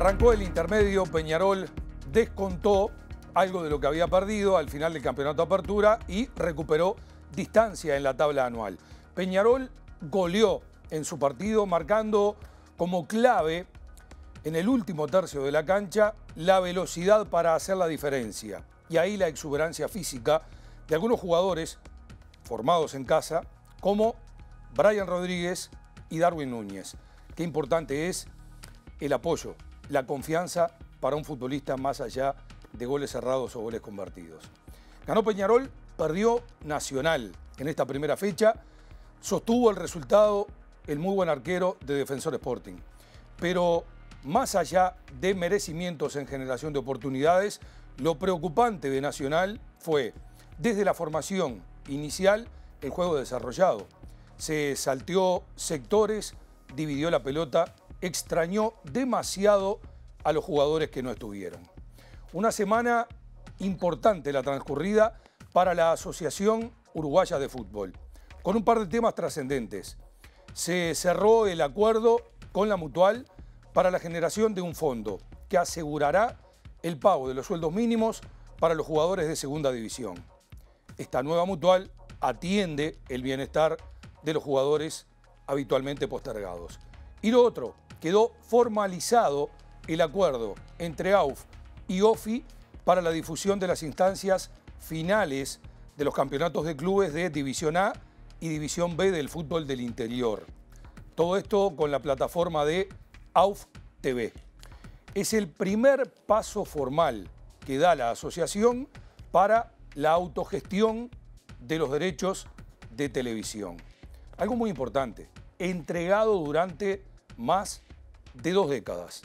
Arrancó el intermedio, Peñarol descontó algo de lo que había perdido al final del campeonato Apertura y recuperó distancia en la tabla anual. Peñarol goleó en su partido marcando como clave en el último tercio de la cancha la velocidad para hacer la diferencia. Y ahí la exuberancia física de algunos jugadores formados en casa como Brian Rodríguez y Darwin Núñez. Qué importante es el apoyo la confianza para un futbolista más allá de goles cerrados o goles convertidos. Ganó Peñarol, perdió Nacional en esta primera fecha, sostuvo el resultado el muy buen arquero de Defensor Sporting. Pero más allá de merecimientos en generación de oportunidades, lo preocupante de Nacional fue, desde la formación inicial, el juego desarrollado. Se salteó sectores, dividió la pelota extrañó demasiado a los jugadores que no estuvieron. Una semana importante la transcurrida para la Asociación Uruguaya de Fútbol, con un par de temas trascendentes. Se cerró el acuerdo con la mutual para la generación de un fondo que asegurará el pago de los sueldos mínimos para los jugadores de segunda división. Esta nueva mutual atiende el bienestar de los jugadores habitualmente postergados. Y lo otro, quedó formalizado el acuerdo entre AUF y OFI para la difusión de las instancias finales de los campeonatos de clubes de División A y División B del fútbol del interior. Todo esto con la plataforma de AUF TV. Es el primer paso formal que da la asociación para la autogestión de los derechos de televisión. Algo muy importante, entregado durante más de dos décadas.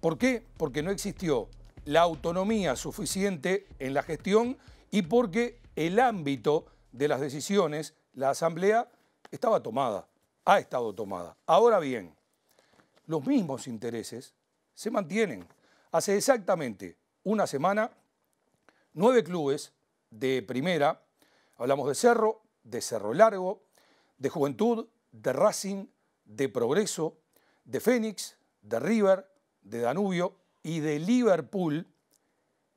¿Por qué? Porque no existió la autonomía suficiente en la gestión y porque el ámbito de las decisiones, la Asamblea, estaba tomada, ha estado tomada. Ahora bien, los mismos intereses se mantienen. Hace exactamente una semana, nueve clubes de primera, hablamos de Cerro, de Cerro Largo, de Juventud, de Racing, de Progreso, de Fénix, de River, de Danubio y de Liverpool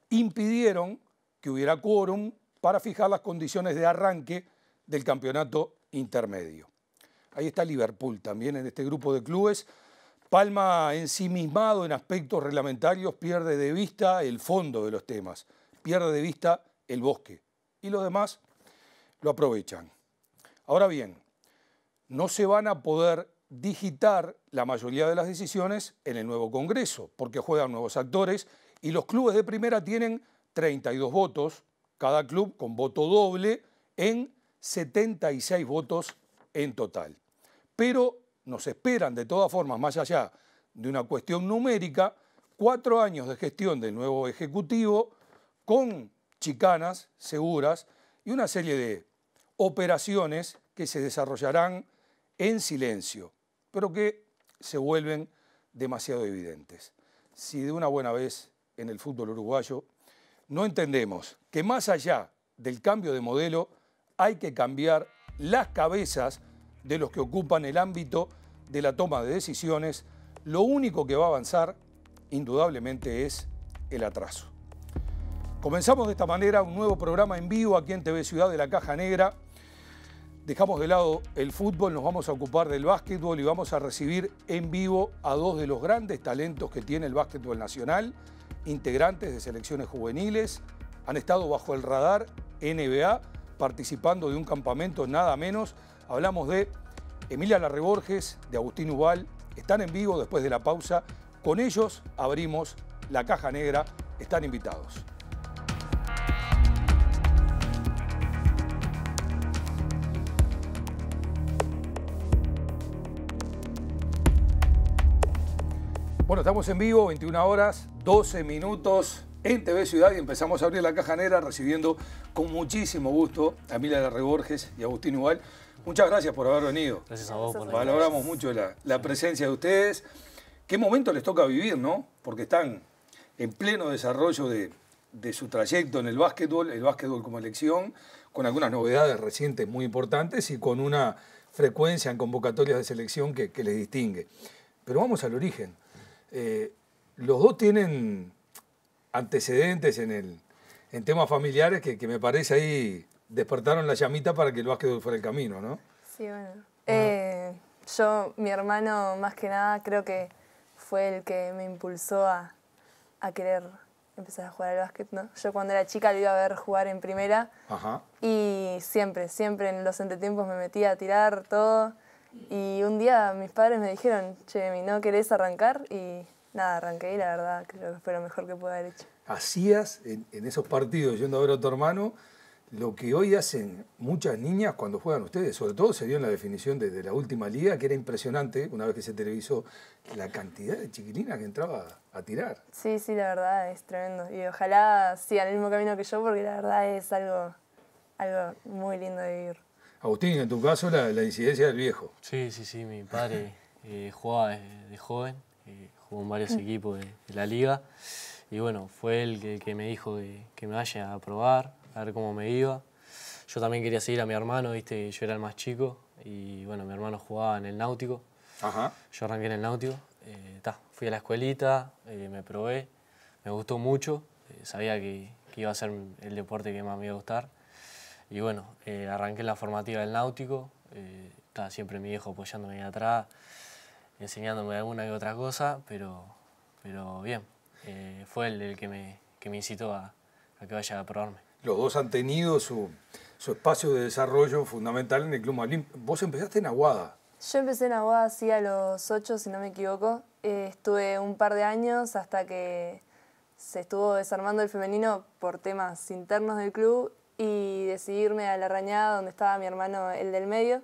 impidieron que hubiera quórum para fijar las condiciones de arranque del campeonato intermedio. Ahí está Liverpool también en este grupo de clubes. Palma ensimismado en aspectos reglamentarios pierde de vista el fondo de los temas, pierde de vista el bosque y los demás lo aprovechan. Ahora bien, no se van a poder digitar la mayoría de las decisiones en el nuevo Congreso, porque juegan nuevos actores y los clubes de primera tienen 32 votos, cada club con voto doble, en 76 votos en total. Pero nos esperan, de todas formas, más allá de una cuestión numérica, cuatro años de gestión del nuevo Ejecutivo con chicanas seguras y una serie de operaciones que se desarrollarán en silencio pero que se vuelven demasiado evidentes. Si de una buena vez en el fútbol uruguayo no entendemos que más allá del cambio de modelo hay que cambiar las cabezas de los que ocupan el ámbito de la toma de decisiones, lo único que va a avanzar indudablemente es el atraso. Comenzamos de esta manera un nuevo programa en vivo aquí en TV Ciudad de la Caja Negra. Dejamos de lado el fútbol, nos vamos a ocupar del básquetbol y vamos a recibir en vivo a dos de los grandes talentos que tiene el básquetbol nacional, integrantes de selecciones juveniles, han estado bajo el radar NBA, participando de un campamento nada menos. Hablamos de Emilia Larreborges, de Agustín Ubal, están en vivo después de la pausa. Con ellos abrimos la caja negra, están invitados. Bueno, estamos en vivo, 21 horas, 12 minutos en TV Ciudad y empezamos a abrir la cajanera recibiendo con muchísimo gusto a Mila reborges y Agustín Ubal. Muchas gracias por haber venido. Gracias a vos. Por Valoramos mucho la, presencia de ustedes. ¿Qué momento les toca vivir, no? Porque están en pleno desarrollo de, su trayecto en el básquetbol, el básquetbol como elección, con algunas novedades recientes muy importantes y con una frecuencia en convocatorias de selección que les distingue. Pero vamos al origen. Eh, los dos tienen antecedentes en, el, en temas familiares que, me parece ahí despertaron la llamita para que el básquet fuera el camino, ¿no? Sí, bueno. Eh, yo, mi hermano, más que nada, creo que fue el que me impulsó a, querer empezar a jugar al básquet, ¿no? Yo cuando era chica lo iba a ver jugar en primera y siempre, siempre en los entretiempos me metía a tirar todo y un día mis padres me dijeron, che, ¿no querés arrancar? Y nada, arranqué y la verdad creo que fue lo mejor que pude haber hecho. Hacías en, esos partidos, yendo a ver a tu hermano, lo que hoy hacen muchas niñas cuando juegan ustedes, sobre todo se dio en la definición de, la última liga, que era impresionante una vez que se televisó la cantidad de chiquilinas que entraba a tirar. Sí, sí, la verdad es tremendo. Y ojalá sigan el mismo camino que yo, porque la verdad es algo, algo muy lindo de vivir. Agustín, en tu caso, la, incidencia del viejo. Sí, sí, sí, mi padre eh, jugaba de, joven, eh, jugó en varios mm. equipos de, la liga. Y bueno, fue él que, me dijo que, me vaya a probar, a ver cómo me iba. Yo también quería seguir a mi hermano, viste, yo era el más chico. Y bueno, mi hermano jugaba en el náutico. Yo arranqué en el náutico. Eh, fui a la escuelita, me probé, me gustó mucho. sabía que iba a ser el deporte que más me iba a gustar. Y bueno, eh, arranqué la formativa del náutico, eh, estaba siempre mi viejo apoyándome ahí atrás, enseñándome alguna que otra cosa, pero, pero bien, eh, fue él el que me, me incitó a, que vaya a probarme. Los dos han tenido su, espacio de desarrollo fundamental en el Club Malín. Vos empezaste en Aguada. Yo empecé en Aguada, así a los 8, si no me equivoco. estuve un par de años hasta que se estuvo desarmando el femenino por temas internos del club y decidí irme a la rañada donde estaba mi hermano, el del medio.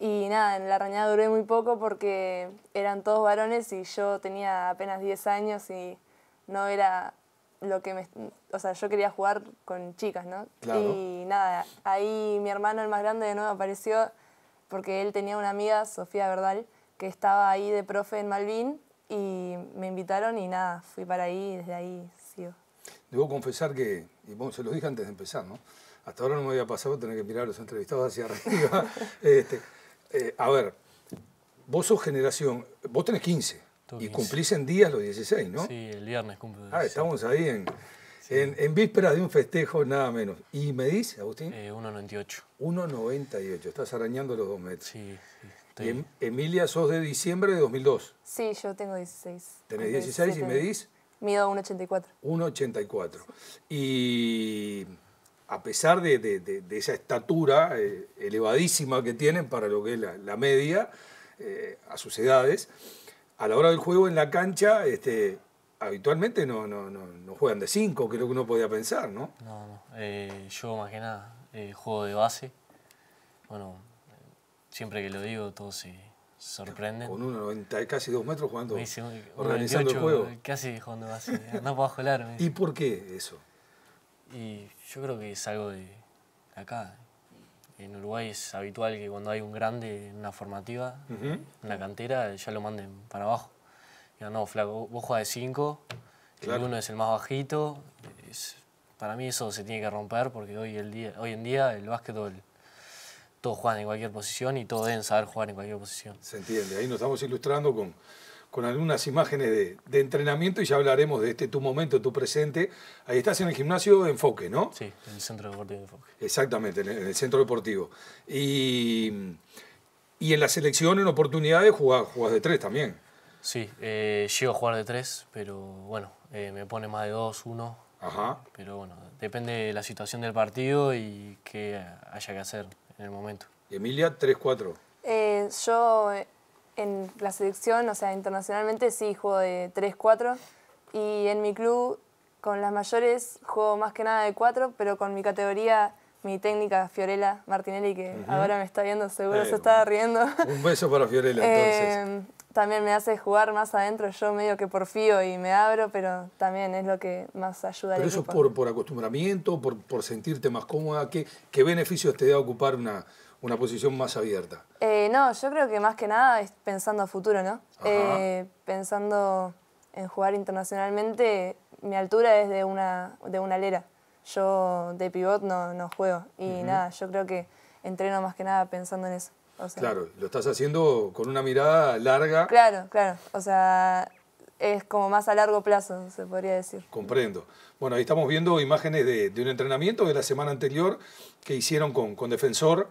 Y nada, en la rañada duré muy poco porque eran todos varones y yo tenía apenas 10 años y no era lo que me... O sea, yo quería jugar con chicas, ¿no? Y nada, ahí mi hermano, el más grande, de nuevo apareció porque él tenía una amiga, Sofía Verdal, que estaba ahí de profe en Malvin y me invitaron y nada, fui para ahí desde ahí Debo confesar que, y se los dije antes de empezar, ¿no? Hasta ahora no me había pasado tener que mirar a los entrevistados hacia arriba. Este, eh, a ver, vos sos generación, vos tenés 15 y cumplís en días los 16, ¿no? Sí, el viernes cumplo. Ah, estamos ahí en, en, vísperas de un festejo, nada menos. ¿Y me dice, Agustín? 1,98. Eh, 1,98, estás arañando los dos metros. Sí, em, Emilia, sos de diciembre de 2002. Sí, yo tengo 16. Tenés 16 y me dice Mido 1,84. 1,84. Y a pesar de, esa estatura eh, elevadísima que tienen para lo que es la, media, eh, a sus edades, a la hora del juego en la cancha, este, habitualmente no, juegan de 5, creo que uno podía pensar, ¿no? No, no. Eh, yo más que nada juego de base. Bueno, siempre que lo digo, todos se sorprende Con 1,90 casi 2 metros jugando. organizando el juego. Casi jugando así. No puedo jugar. ¿Y por qué eso? Y yo creo que es algo de acá. En Uruguay es habitual que cuando hay un grande en una formativa, en la cantera, ya lo manden para abajo. ya no, flaco, vos juegas de 5, el uno es el más bajito. para mí eso se tiene que romper porque hoy, el día, hoy en día el básquetbol todos juegan en cualquier posición y todos deben saber jugar en cualquier posición. Se entiende, ahí nos estamos ilustrando con, con algunas imágenes de, de, entrenamiento y ya hablaremos de este tu momento, tu presente. Ahí estás en el gimnasio de Enfoque, ¿no? Sí, en el Centro Deportivo de Enfoque. Exactamente, en el Centro Deportivo. Y, y en la selección, en oportunidades, jugás, de tres también. Sí, eh, llego a jugar de tres, pero bueno, eh, me pone más de dos, uno. Ajá. Pero bueno, depende de la situación del partido y qué haya que hacer en el momento. Emilia, 3-4. Eh, yo eh, en la selección, o sea, internacionalmente sí juego de 3-4 y en mi club con las mayores juego más que nada de 4, pero con mi categoría, mi técnica Fiorella Martinelli, que ahora me está viendo, seguro eh, se está riendo. Un beso para Fiorella entonces también me hace jugar más adentro. Yo medio que porfío y me abro, pero también es lo que más ayuda pero al eso ¿Pero eso por, por acostumbramiento, por, sentirte más cómoda? ¿Qué, qué beneficios te da ocupar una, una posición más abierta? Eh, no, yo creo que más que nada es pensando a futuro, ¿no? Eh, pensando en jugar internacionalmente, mi altura es de una, de una alera. Yo de pivot no, juego y nada, yo creo que entreno más que nada pensando en eso claro, lo estás haciendo con una mirada larga. Claro, claro. O sea, es como más a largo plazo, se podría decir. Comprendo. Bueno, ahí estamos viendo imágenes de, un entrenamiento de la semana anterior que hicieron con, con Defensor.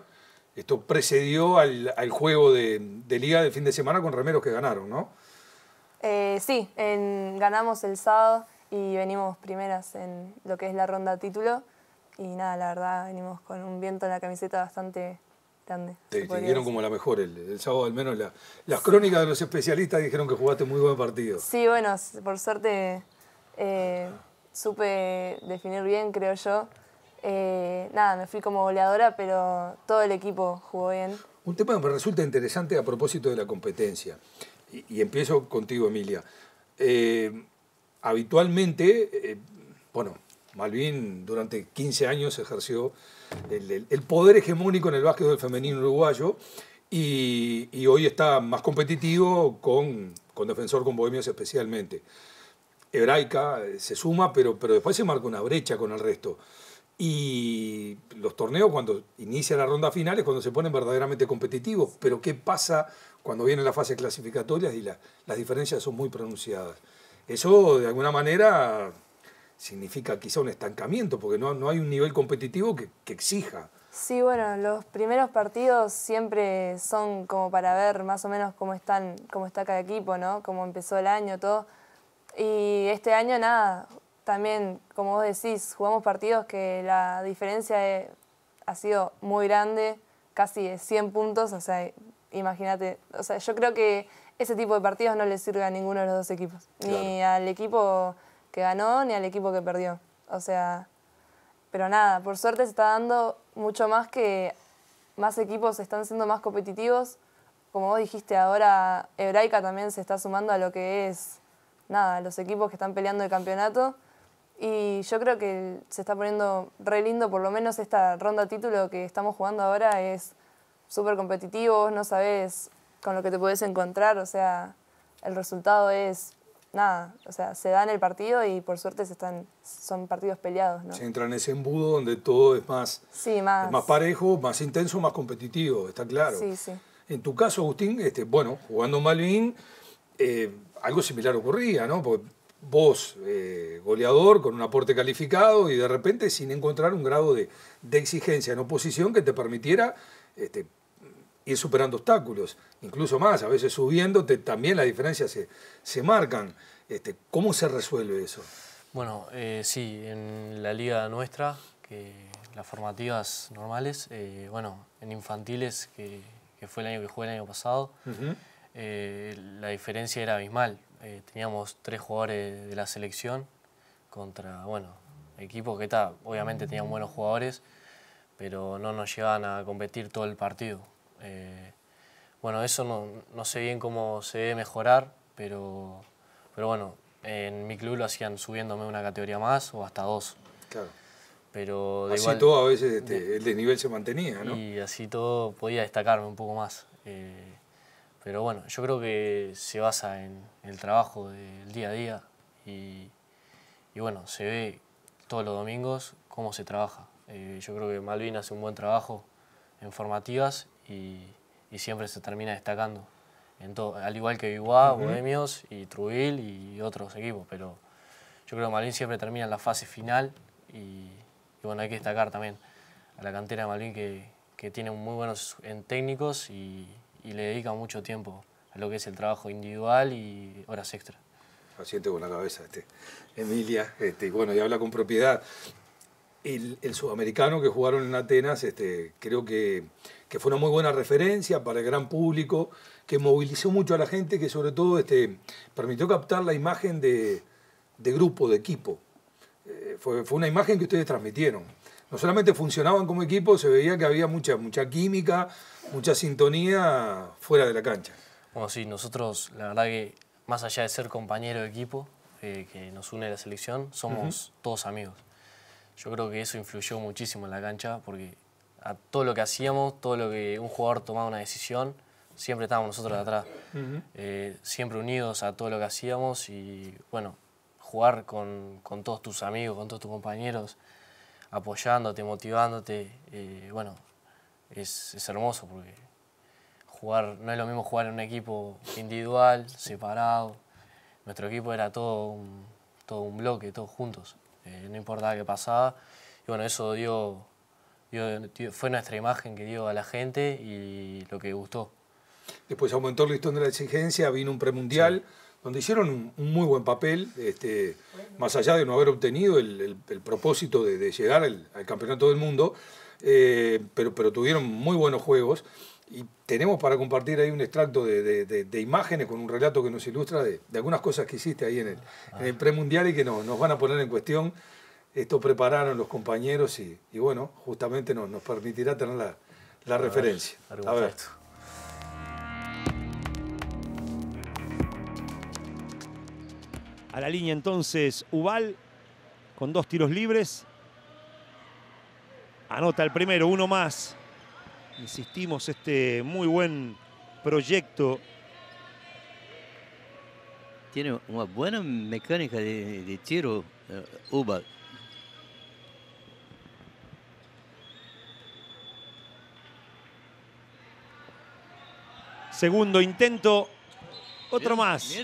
Esto precedió al, juego de, liga del fin de semana con remeros que ganaron, ¿no? Eh, sí, ganamos el sábado y venimos primeras en lo que es la ronda título. Y nada, la verdad, venimos con un viento en la camiseta bastante te distinguieron como la mejor el, sábado, al menos las crónicas de los especialistas dijeron que jugaste muy buen partido. Sí, bueno, por suerte eh, supe definir bien, creo yo. Eh, nada, me fui como goleadora, pero todo el equipo jugó bien. Un tema que me resulta interesante a propósito de la competencia, y, empiezo contigo, Emilia. Eh, habitualmente, bueno, Malvin durante 15 años ejerció el, poder hegemónico en el básquet del femenino uruguayo y, hoy está más competitivo con, con Defensor, con Bohemios especialmente. Hebraica eh, se suma, pero, pero después se marca una brecha con el resto. Y los torneos cuando inicia la ronda final es cuando se ponen verdaderamente competitivos, pero ¿qué pasa cuando viene la fase clasificatoria y las diferencias son muy pronunciadas? Eso de alguna manera significa quizá un estancamiento, porque no, no hay un nivel competitivo que, exija. Sí, bueno, los primeros partidos siempre son como para ver más o menos cómo están, cómo está cada equipo, ¿no? Cómo empezó el año, todo. Y este año nada, también, como vos decís, jugamos partidos que la diferencia e, ha sido muy grande, casi de 100 puntos, o sea, imagínate, o sea, yo creo que ese tipo de partidos no le sirve a ninguno de los dos equipos, ni al equipo ganó ni al equipo que perdió. O sea, pero nada, por suerte se está dando mucho más que más equipos están siendo más competitivos. Como vos dijiste ahora, Hebraica también se está sumando a lo que es, nada, los equipos que están peleando el campeonato. Y yo creo que se está poniendo re lindo, por lo menos esta ronda título que estamos jugando ahora es súper competitivo, no sabes con lo que te puedes encontrar, o sea, el resultado es nada, o sea, se dan el partido y por suerte se están, son partidos peleados. ¿no? Se entra en ese embudo donde todo es más, más... parejo, más intenso, más competitivo, está claro. Sí, sí. En tu caso, Agustín, este, bueno, jugando Malvin, eh, algo similar ocurría, ¿no? Porque vos, eh, goleador, con un aporte calificado y de repente sin encontrar un grado de, exigencia en oposición que te permitiera este, ir superando obstáculos, incluso más, a veces subiéndote, también las diferencias se, se marcan. Este, ¿Cómo se resuelve eso? Bueno, eh, sí, en la liga nuestra, que las formativas normales, eh, bueno, en infantiles, que, fue el año que jugué el año pasado, eh, la diferencia era abismal. teníamos tres jugadores de la selección contra, bueno, equipos que está, obviamente tenían buenos jugadores, pero no nos llevaban a competir todo el partido eh, bueno, eso no, sé bien cómo se debe mejorar, pero, pero bueno, en mi club lo hacían subiéndome una categoría más o hasta dos. Claro. Pero de así todo a veces este, el desnivel se mantenía, ¿no? Y así todo podía destacarme un poco más. Eh, pero bueno, yo creo que se basa en el trabajo del día a día y, bueno, se ve todos los domingos cómo se trabaja. Eh, yo creo que Malvin hace un buen trabajo en formativas y, siempre se termina destacando. En al igual que Iguá, Bohemios y Truil y otros equipos, pero yo creo que Malvin siempre termina en la fase final y, bueno, hay que destacar también a la cantera de Malín que, tiene muy buenos técnicos y, le dedica mucho tiempo a lo que es el trabajo individual y horas extra. Lo con la cabeza, este. Emilia, este, bueno, y habla con propiedad el, sudamericano que jugaron en Atenas, este, creo que, fue una muy buena referencia para el gran público, que movilizó mucho a la gente, que sobre todo este, permitió captar la imagen de, de grupo, de equipo. Eh, fue, una imagen que ustedes transmitieron. No solamente funcionaban como equipo, se veía que había mucha, mucha química, mucha sintonía fuera de la cancha. Bueno, sí, nosotros, la verdad que más allá de ser compañero de equipo, eh, que nos une la selección, somos todos amigos. Yo creo que eso influyó muchísimo en la cancha porque a todo lo que hacíamos, todo lo que un jugador tomaba una decisión, siempre estábamos nosotros de atrás, eh, siempre unidos a todo lo que hacíamos y bueno, jugar con, todos tus amigos, con todos tus compañeros, apoyándote, motivándote, eh, bueno, es, es, hermoso porque jugar, no es lo mismo jugar en un equipo individual, separado, nuestro equipo era todo todo un bloque, todos juntos. Eh, no importaba qué pasaba. Y bueno, eso dio, fue nuestra imagen que dio a la gente y lo que gustó. Después aumentó el listón de la exigencia, vino un premundial. donde hicieron un, muy buen papel, este, más allá de no haber obtenido el, propósito de, llegar al, campeonato del mundo, eh, pero, pero tuvieron muy buenos juegos. Y tenemos para compartir ahí un extracto de, imágenes con un relato que nos ilustra de, algunas cosas que hiciste ahí en el, el ah. premundial y que nos, nos van a poner en cuestión. Esto prepararon los compañeros y, bueno, justamente nos, nos permitirá tener la, referencia. a ver. A la línea entonces Ubal con dos tiros libres. Anota el primero, uno más insistimos, este muy buen proyecto. Tiene una buena mecánica de, tiro, eh, Uba. Segundo intento, otro más.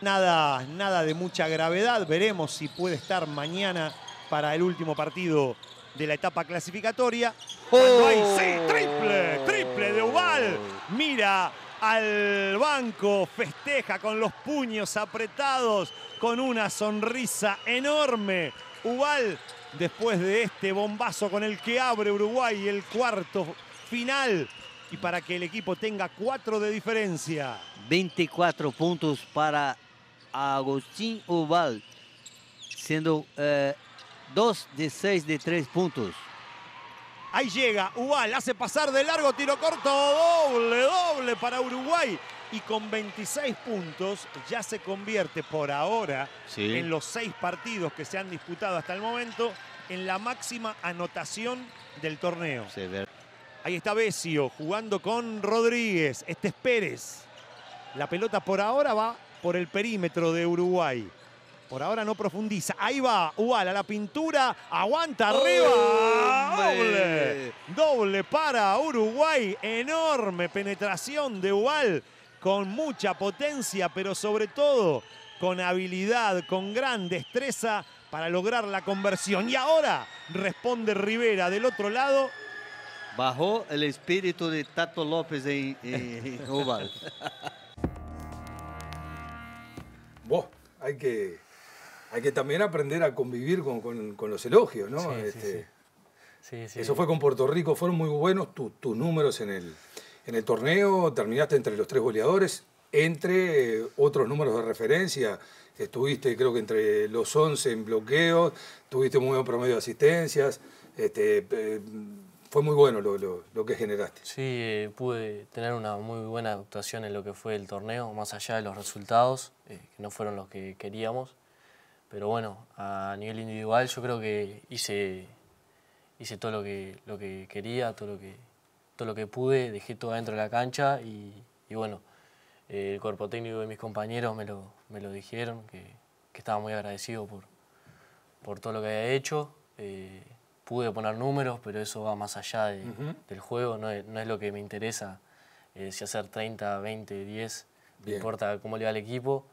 Nada, nada de mucha gravedad. Veremos si puede estar mañana para el último partido de la etapa clasificatoria. ¡Oh! sí, triple, triple de Ubal. Mira al banco, festeja con los puños apretados, con una sonrisa enorme. Ubal, después de este bombazo con el que abre Uruguay el cuarto final y para que el equipo tenga cuatro de diferencia. 24 puntos para Agustín Ubal, siendo... Eh, 2 de 6 de 3 puntos. Ahí llega Ubal, hace pasar de largo, tiro corto, doble, doble para Uruguay. Y con 26 puntos ya se convierte por ahora en los seis partidos que se han disputado hasta el momento en la máxima anotación del torneo. Ahí está Besio jugando con Rodríguez. Este Pérez. La pelota por ahora va por el perímetro de Uruguay. Por ahora no profundiza. Ahí va Ubal a la pintura. Aguanta oh, arriba. Doble. Doble para Uruguay. Enorme penetración de Ubal. Con mucha potencia, pero sobre todo con habilidad, con gran destreza para lograr la conversión. Y ahora responde Rivera del otro lado. Bajó el espíritu de Tato López en, Ubal. hay que hay que también aprender a convivir con, los elogios, ¿no? Este, sí, sí, Eso fue con Puerto Rico, fueron muy buenos tus números en el, torneo, terminaste entre los tres goleadores, entre eh, otros números de referencia, estuviste creo que entre los 11 en bloqueos, tuviste un muy buen promedio de asistencias, este, eh, fue muy bueno lo, que generaste. Sí, eh, pude tener una muy buena actuación en lo que fue el torneo, más allá de los resultados, que no fueron los que queríamos pero bueno, a nivel individual yo creo que hice, hice todo lo que, lo que quería, todo lo que, todo lo que pude, dejé todo dentro de la cancha y, bueno, eh, el cuerpo técnico de mis compañeros me lo, me lo dijeron, que, estaba muy agradecido por, por todo lo que había hecho. Eh, pude poner números, pero eso va más allá del juego, no es, lo que me interesa, eh, si hacer 30, 20, 10, no importa cómo le va al equipo.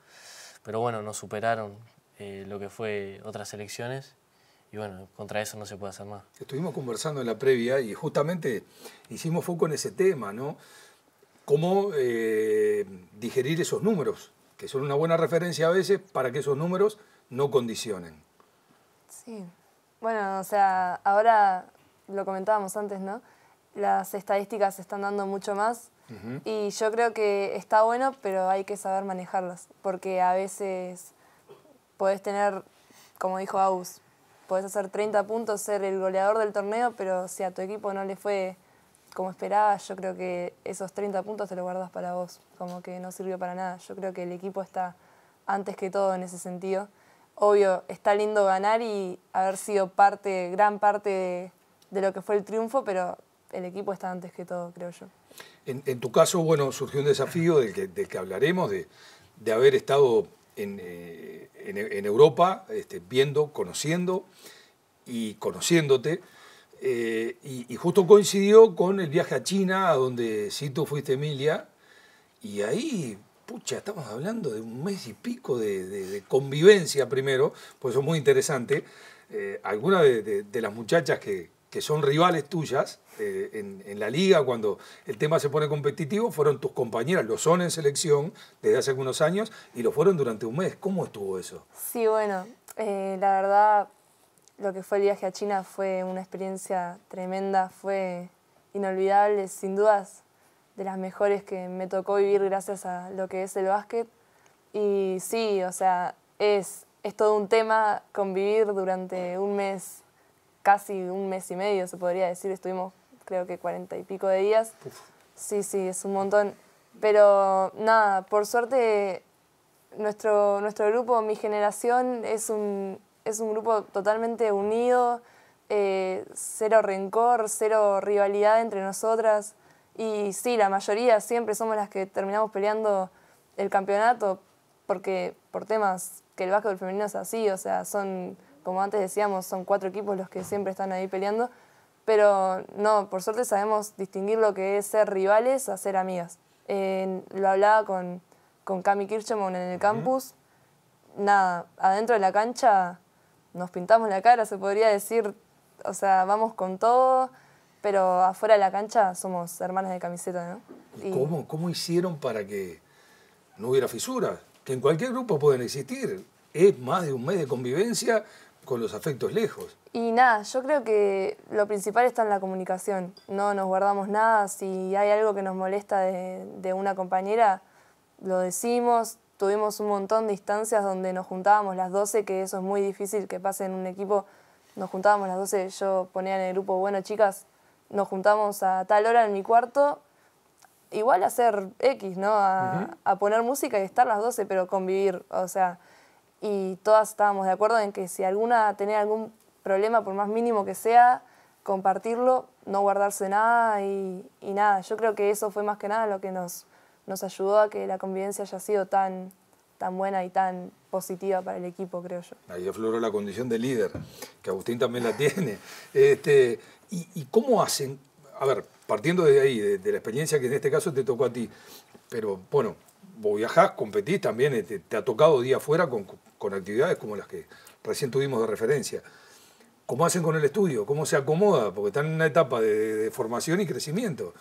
Pero bueno, nos superaron eh, lo que fue otras elecciones. Y bueno, contra eso no se puede hacer más. Estuvimos conversando en la previa y justamente hicimos foco en ese tema, ¿no? Cómo eh, digerir esos números, que son una buena referencia a veces para que esos números no condicionen. Sí. Bueno, o sea, ahora lo comentábamos antes, ¿no? Las estadísticas se están dando mucho más y yo creo que está bueno, pero hay que saber manejarlas, porque a veces podés tener, como dijo Aus, podés hacer 30 puntos, ser el goleador del torneo, pero si a tu equipo no le fue como esperaba yo creo que esos 30 puntos te los guardas para vos, como que no sirvió para nada. Yo creo que el equipo está antes que todo en ese sentido. Obvio, está lindo ganar y haber sido parte, gran parte de, lo que fue el triunfo, pero el equipo está antes que todo, creo yo. En, en tu caso, bueno, surgió un desafío del que, que hablaremos, de, de haber estado eh, en, Europa, este, viendo, conociendo y conociéndote. Eh, y, justo coincidió con el viaje a China, a donde si tú fuiste, Emilia, y ahí, pucha, estamos hablando de un mes y pico de, convivencia primero, pues eso es muy interesante. Eh, algunas de, las muchachas que, que son rivales tuyas eh, en, la liga, cuando el tema se pone competitivo, fueron tus compañeras, lo son en selección desde hace algunos años y lo fueron durante un mes. ¿Cómo estuvo eso? Sí, bueno, eh, la verdad, lo que fue el viaje a China fue una experiencia tremenda, fue inolvidable, sin dudas, de las mejores que me tocó vivir gracias a lo que es el básquet. Y sí, o sea, es, es todo un tema convivir durante un mes casi un mes y medio, se podría decir. Estuvimos creo que cuarenta y pico de días. Sí, sí, es un montón. Pero nada, por suerte nuestro, nuestro grupo, mi generación, es un, es un grupo totalmente unido, eh, cero rencor, cero rivalidad entre nosotras. Y sí, la mayoría siempre somos las que terminamos peleando el campeonato porque por temas que el básquetbol femenino es así, o sea, son como antes decíamos, son cuatro equipos los que siempre están ahí peleando, pero no, por suerte sabemos distinguir lo que es ser rivales a ser amigas. lo hablaba con, Cami Kirchemont en el campus, nada, adentro de la cancha nos pintamos la cara, se podría decir, o sea, vamos con todo, pero afuera de la cancha somos hermanas de camiseta, ¿no? ¿Cómo, ¿Cómo hicieron para que no hubiera fisuras? Que en cualquier grupo pueden existir. Es más de un mes de convivencia con los afectos lejos. Y nada, yo creo que lo principal está en la comunicación. No nos guardamos nada. Si hay algo que nos molesta de, una compañera, lo decimos. Tuvimos un montón de instancias donde nos juntábamos las 12, que eso es muy difícil que pase en un equipo. Nos juntábamos las 12, yo ponía en el grupo, bueno, chicas, nos juntamos a tal hora en mi cuarto, igual a hacer X, ¿no? A, a poner música y estar las 12, pero convivir. O sea, y todas estábamos de acuerdo en que si alguna tenía algún problema, por más mínimo que sea, compartirlo, no guardarse nada y, nada. Yo creo que eso fue más que nada lo que nos, nos ayudó a que la convivencia haya sido tan, tan buena y tan positiva para el equipo, creo yo. Ahí afloró la condición de líder, que Agustín también la tiene. Este, y, cómo hacen? A ver, partiendo de ahí, de, la experiencia que en este caso te tocó a ti, pero bueno, vos viajás, competís también, te, este, te ha tocado día afuera con, con actividades como las que recién tuvimos de referencia. ¿Cómo hacen con el estudio? ¿Cómo se acomoda? Porque están en una etapa de, formación y crecimiento.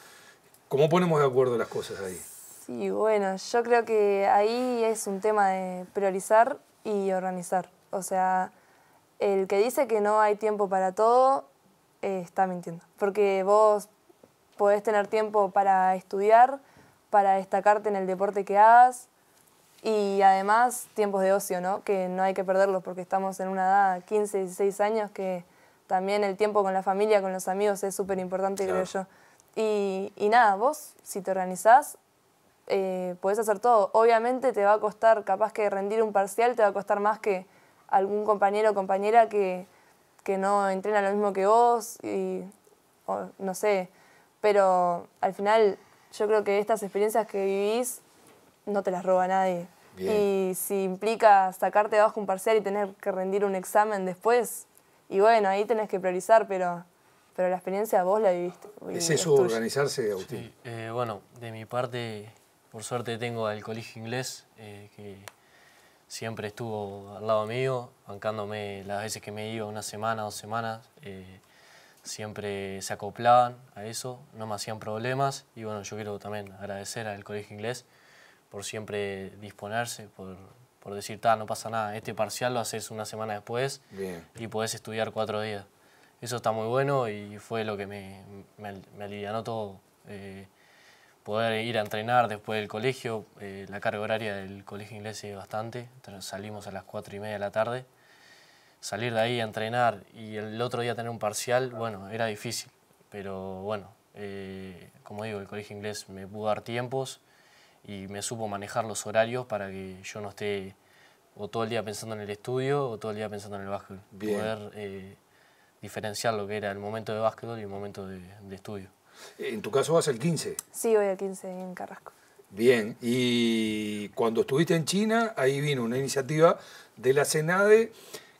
¿Cómo ponemos de acuerdo las cosas ahí? Sí, bueno, yo creo que ahí es un tema de priorizar y organizar. O sea, el que dice que no hay tiempo para todo eh, está mintiendo. Porque vos podés tener tiempo para estudiar, para destacarte en el deporte que hagas, y además tiempos de ocio, ¿no? que no hay que perderlos porque estamos en una edad, 15, 16 años, que también el tiempo con la familia, con los amigos es súper importante, creo yo. Y, nada, vos si te organizás, eh, podés hacer todo. Obviamente te va a costar, capaz que rendir un parcial te va a costar más que algún compañero o compañera que, no entrena lo mismo que vos y no sé, pero al final yo creo que estas experiencias que vivís no te las roba nadie. Y si implica sacarte abajo un parcial y tener que rendir un examen después, y bueno, ahí tenés que priorizar, pero, pero la experiencia vos la viviste. ¿Es eso organizarse, Agustín? Eh, bueno, de mi parte, por suerte tengo al colegio inglés, eh, que siempre estuvo al lado mío, bancándome las veces que me iba, una semana, dos semanas. Eh, siempre se acoplaban a eso, no me hacían problemas y bueno, yo quiero también agradecer al colegio inglés por siempre disponerse, por, por decir, no pasa nada, este parcial lo haces una semana después y podés estudiar cuatro días. Eso está muy bueno y fue lo que me, me, me alivianó todo. Eh, poder ir a entrenar después del colegio, eh, la carga horaria del colegio inglés es bastante, salimos a las cuatro y media de la tarde salir de ahí a entrenar y el otro día tener un parcial, bueno, era difícil. Pero bueno, eh, como digo, el colegio inglés me pudo dar tiempos y me supo manejar los horarios para que yo no esté o todo el día pensando en el estudio o todo el día pensando en el básquetbol. Poder eh, diferenciar lo que era el momento de básquetbol y el momento de, estudio. En tu caso vas al 15. Sí, voy al 15 en Carrasco. Bien, y cuando estuviste en China, ahí vino una iniciativa de la Senade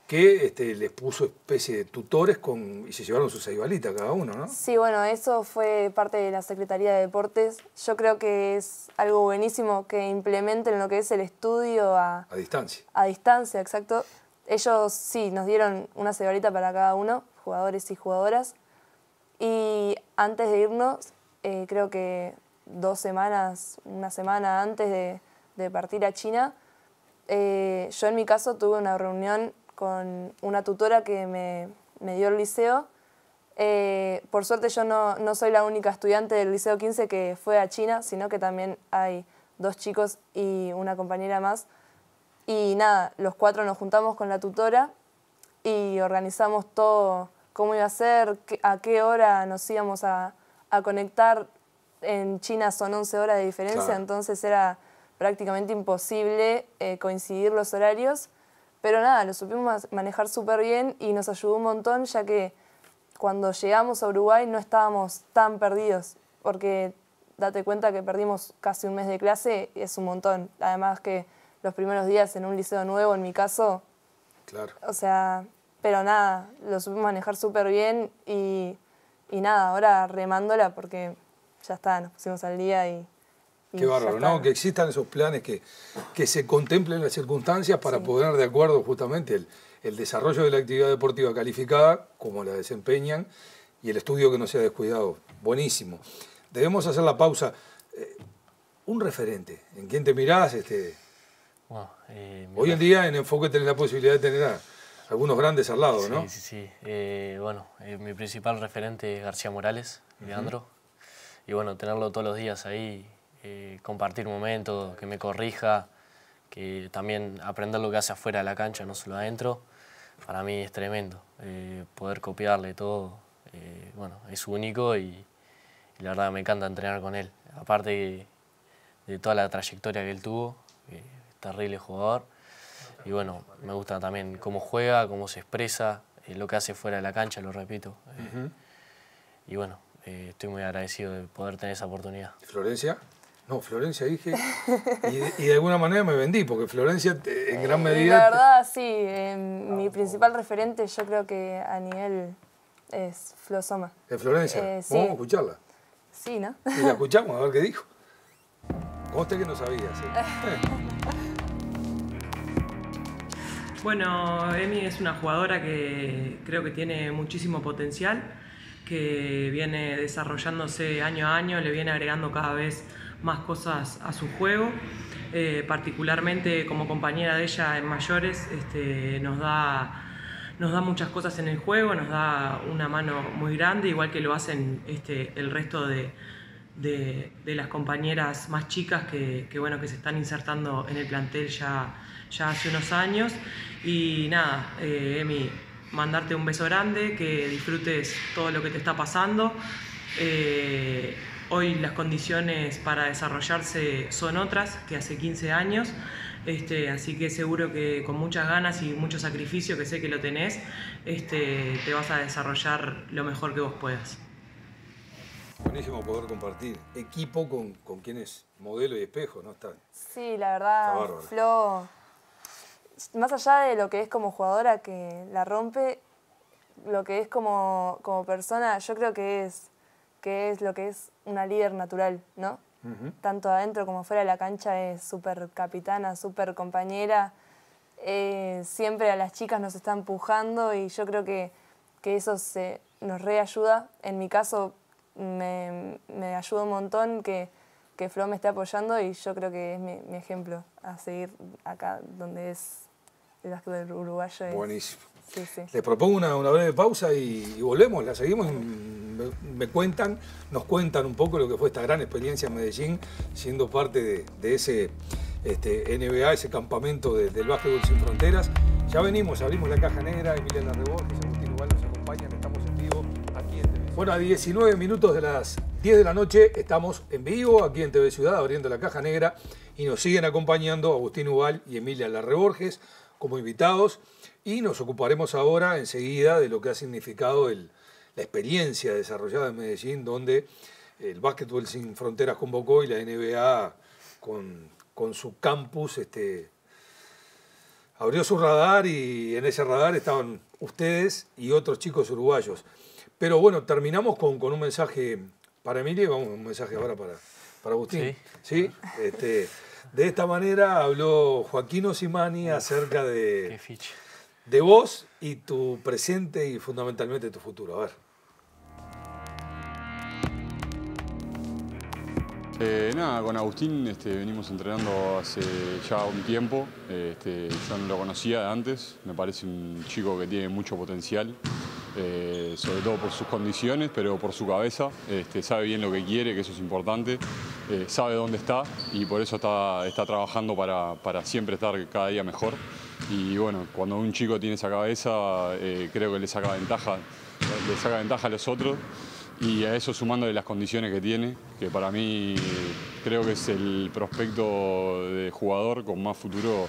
que este, les puso especie de tutores con, y se llevaron su ceibalita cada uno, ¿no? Sí, bueno, eso fue parte de la Secretaría de Deportes. Yo creo que es algo buenísimo que implementen lo que es el estudio a... A distancia. A distancia, exacto. Ellos sí, nos dieron una ceibalita para cada uno, jugadores y jugadoras. Y antes de irnos, eh, creo que dos semanas, una semana antes de, partir a China, eh, yo en mi caso tuve una reunión con una tutora que me, dio el liceo. Eh, por suerte yo no, no, soy la única estudiante del Liceo 15 que fue a China, sino que también hay dos chicos y una compañera más. Y nada, los cuatro nos juntamos con la tutora y organizamos todo, cómo iba a ser, a qué hora nos íbamos a, a, conectar. En China son 11 horas de diferencia, entonces era prácticamente imposible eh, coincidir los horarios. Pero nada, lo supimos manejar súper bien y nos ayudó un montón, ya que cuando llegamos a Uruguay no estábamos tan perdidos, porque date cuenta que perdimos casi un mes de clase, y es un montón. Además que los primeros días en un liceo nuevo, en mi caso, claro. o sea, pero nada, lo supimos manejar súper bien y, y nada, ahora remándola porque ya está, nos pusimos al día y Qué bárbaro, ¿no? Que existan esos planes, que, que se contemplen las circunstancias para poder poner de acuerdo justamente el, desarrollo de la actividad deportiva calificada, como la desempeñan, y el estudio que no sea descuidado. Buenísimo. Debemos hacer la pausa. Eh, un referente, ¿en quién te mirás? Este? Eh, Hoy en día en Enfoque tenés la posibilidad de tener algunos grandes al lado, ¿no? Sí, sí, sí. Eh, bueno, mi principal referente es García Morales, Leandro. Y bueno, tenerlo todos los días ahí eh, compartir momentos, que me corrija, que también aprender lo que hace afuera de la cancha, no solo adentro, para mí es tremendo. Eh, poder copiarle todo, eh, bueno, es único y, la verdad me encanta entrenar con él. Aparte de, toda la trayectoria que él tuvo, terrible jugador, y bueno, me gusta también cómo juega, cómo se expresa, lo que hace fuera de la cancha, lo repito. Y bueno, estoy muy agradecido de poder tener esa oportunidad. ¿Florencia? no, Florencia dije, y de, alguna manera me vendí, porque Florencia eh, en gran eh, medida... La verdad, sí, em, ah, mi principal referente yo creo que a nivel es Flosoma. ¿Es Florencia? Eh, Vamos a escucharla. Sí, ¿no? Y la escuchamos, a ver qué dijo. Usted que no sabía, sí. Bueno, Emi es una jugadora que creo que tiene muchísimo potencial, que viene desarrollándose año a año, le viene agregando cada vez más cosas a su juego. Eh, particularmente como compañera de ella en mayores, este, nos, da, nos da muchas cosas en el juego, nos da una mano muy grande, igual que lo hacen este, el resto de, las compañeras más chicas que, bueno, que se están insertando en el plantel ya, ya hace unos años. Y nada, eh, Emi, mandarte un beso grande, que disfrutes todo lo que te está pasando. Eh, hoy las condiciones para desarrollarse son otras que hace 15 años, este, así que seguro que con muchas ganas y mucho sacrificio, que sé que lo tenés, este, te vas a desarrollar lo mejor que vos puedas. Buenísimo poder compartir equipo con, con quien es modelo y espejo, ¿no? Está, sí, la verdad, Flo, más allá de lo que es como jugadora que la rompe, lo que es como persona, yo creo que es que es lo que es una líder natural, ¿no? Tanto adentro como fuera de la cancha es súper capitana, súper compañera. Eh, siempre a las chicas nos está empujando y yo creo que, que eso nos reayuda. En mi caso me, me ayuda un montón que, que, Flo me esté apoyando y yo creo que es mi ejemplo a seguir acá donde es Buenísimo. Les propongo una, breve pausa y, volvemos, la seguimos. Mm, me, cuentan, nos cuentan un poco lo que fue esta gran experiencia en Medellín, siendo parte de, ese este, NBA, ese campamento del básquetbol sin fronteras. Ya venimos, abrimos la caja negra, Emilia Larreborges. Agustín Ubal nos acompañan, estamos en vivo aquí en TV. Bueno, a 19 minutos de las 10 de la noche estamos en vivo aquí en TV Ciudad abriendo la caja negra y nos siguen acompañando Agustín Ubal y Emilia Larreborges como invitados y nos ocuparemos ahora enseguida de lo que ha significado el, la experiencia desarrollada en Medellín, donde el Básquetbol Sin Fronteras convocó y la NBA con, con su campus este, abrió su radar y en ese radar estaban ustedes y otros chicos uruguayos. Pero bueno, terminamos con, con un mensaje para Emilio y vamos un mensaje ahora para, Agustín. Sí. Este, de esta manera habló Joaquín Osimani acerca de, de vos y tu presente y fundamentalmente tu futuro. A ver. Eh, nada, con Agustín este, venimos entrenando hace ya un tiempo. Este, yo no lo conocía de antes. Me parece un chico que tiene mucho potencial, eh, sobre todo por sus condiciones, pero por su cabeza. Este, sabe bien lo que quiere, que eso es importante. Eh, sabe dónde está y por eso está, trabajando para, siempre estar cada día mejor. Y bueno, cuando un chico tiene esa cabeza, creo que le saca ventaja, le saca ventaja a los otros y a eso sumando de las condiciones que tiene, que para mí creo que es el prospecto de jugador con más futuro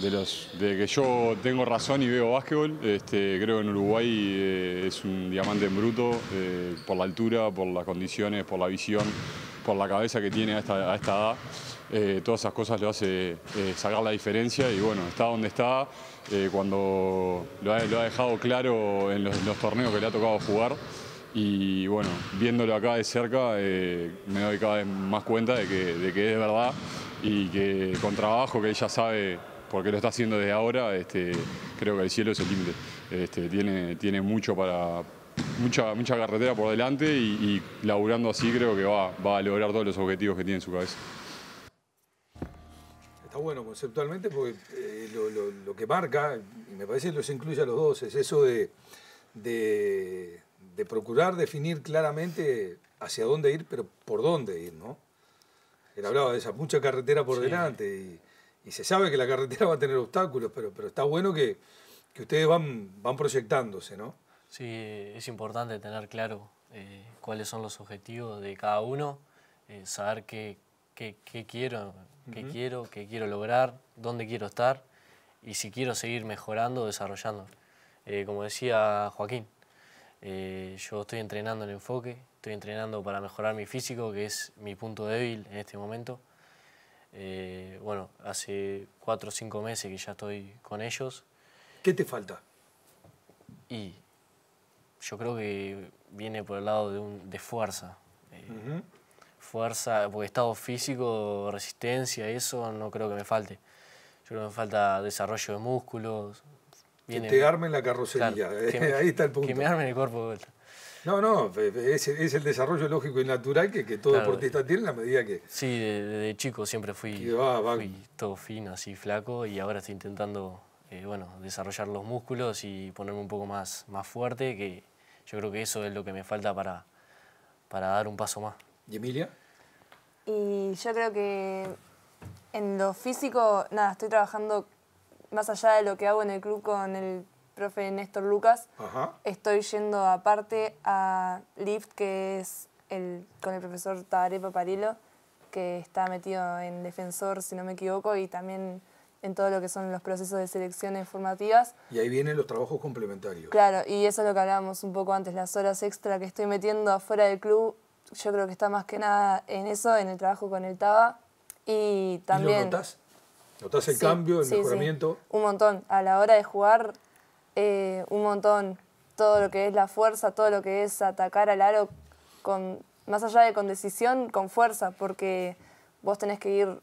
de los de que yo tengo razón y veo básquetbol. Este, creo que en Uruguay eh, es un diamante en bruto eh, por la altura, por las condiciones, por la visión, por la cabeza que tiene a esta, edad. Eh, todas esas cosas lo hace sacar la diferencia y bueno, está donde está, cuando lo ha, dejado claro en los torneos que le ha tocado jugar y bueno, viéndolo acá de cerca eh, me doy cada vez más cuenta de que, es verdad y que con trabajo, que ella sabe porque lo está haciendo desde ahora, este, creo que el cielo es el límite. Este, tiene, tiene mucho para, mucha, mucha carretera por delante y, laburando así creo que va, a lograr todos los objetivos que tiene en su cabeza está bueno conceptualmente porque eh, lo, que marca, y me parece que los incluye a los dos, es eso de, de procurar definir claramente hacia dónde ir, pero por dónde ir, ¿no? Él hablaba de esa mucha carretera por delante y, se sabe que la carretera va a tener obstáculos, pero, pero está bueno que, que ustedes van, van proyectándose, ¿no? Sí, es importante tener claro eh, cuáles son los objetivos de cada uno, eh, saber qué, qué, quiero, qué quiero, qué quiero lograr, dónde quiero estar y si quiero seguir mejorando desarrollando. Eh, como decía Joaquín, eh, yo estoy entrenando el enfoque, estoy entrenando para mejorar mi físico, que es mi punto débil en este momento. Eh, bueno, hace cuatro o cinco meses que ya estoy con ellos. ¿Qué te falta? Y yo creo que viene por el lado de, un, de fuerza. Eh, fuerza, porque estado físico, resistencia, eso no creo que me falte. Yo creo que me falta desarrollo de músculos, que te armen la carrocería. Ahí está el punto. Que me armen el cuerpo No, no, es, el desarrollo lógico y natural que, todo deportista tiene en la medida que... Sí, desde chico siempre fui, todo fino, así flaco, y ahora estoy intentando eh, bueno, desarrollar los músculos y ponerme un poco más, más fuerte, que yo creo que eso es lo que me falta para, para dar un paso más. ¿Y Emilia? Y yo creo que en lo físico, nada, estoy trabajando más allá de lo que hago en el club con el profe Néstor Lucas, estoy yendo aparte a LIFT, que es el, con el profesor Tabaré Paparilo, que está metido en defensor, si no me equivoco, y también en todo lo que son los procesos de selecciones formativas. Y ahí vienen los trabajos complementarios. Claro, y eso es lo que hablábamos un poco antes, las horas extra que estoy metiendo afuera del club, yo creo que está más que nada en eso, en el trabajo con el TABA. Y también el cambio, el mejoramiento? Un montón. A la hora de jugar, eh, un montón. Todo lo que es la fuerza, todo lo que es atacar al aro, con, más allá de con decisión, con fuerza, porque vos tenés que ir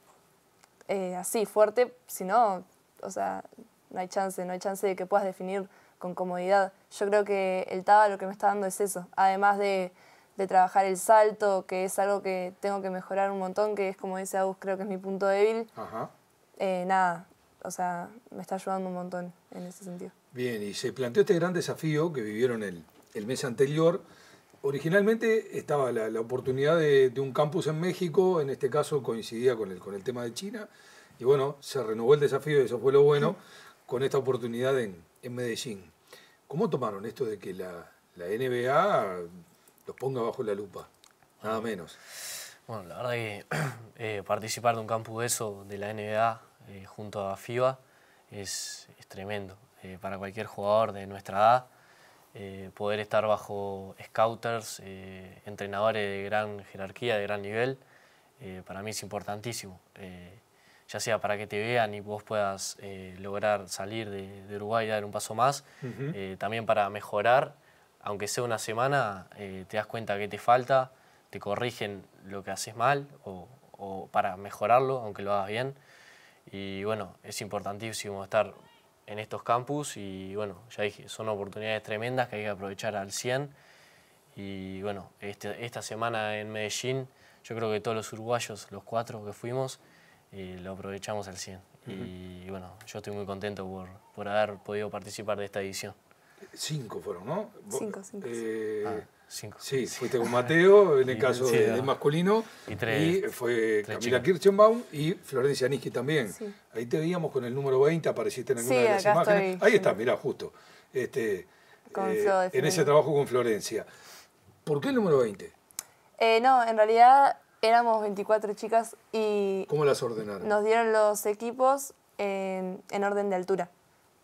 eh, así, fuerte, si no, o sea, no hay chance, no hay chance de que puedas definir con comodidad. Yo creo que el Taba lo que me está dando es eso, además de, de trabajar el salto, que es algo que tengo que mejorar un montón, que es como dice Agus, creo que es mi punto débil. Ajá. Eh, nada, o sea, me está ayudando un montón en ese sentido. Bien, y se planteó este gran desafío que vivieron el, mes anterior. Originalmente estaba la, oportunidad de, un campus en México, en este caso coincidía con el, con el tema de China, y bueno, se renovó el desafío, y eso fue lo bueno, con esta oportunidad en, en Medellín. ¿Cómo tomaron esto de que la, la NBA los ponga bajo la lupa? Nada menos. Bueno, la verdad que eh, participar de un campus de eso, de la NBA, eh, junto a FIBA, es, tremendo. Eh, para cualquier jugador de nuestra edad, poder estar bajo scouters, entrenadores de gran jerarquía, de gran nivel, para mí es importantísimo. ya sea para que te vean y vos puedas lograr salir de, Uruguay y dar un paso más, también para mejorar, aunque sea una semana, te das cuenta que te falta, te corrigen lo que haces mal o, para mejorarlo, aunque lo hagas bien. Y bueno, es importantísimo estar en estos campus y bueno, ya dije, son oportunidades tremendas que hay que aprovechar al 100. Y bueno, este, esta semana en Medellín, yo creo que todos los uruguayos, los cuatro que fuimos, eh, lo aprovechamos al 100. Y bueno, yo estoy muy contento por, por haber podido participar de esta edición. Cinco fueron, ¿no? Cinco, cinco. Eh, ah. Sí, fuiste con Mateo, en el caso de masculino. Y, fue Camila Kirchenbaum y Florencia Niski también. Ahí te veíamos con el número 20, apareciste en alguna de las imágenes. Ahí está, mira justo. Este, eh, en ese trabajo con Florencia. ¿Por qué el número 20? Eh, no, en realidad éramos 24 chicas y... ¿Cómo las ordenaron? Nos dieron los equipos en orden de altura.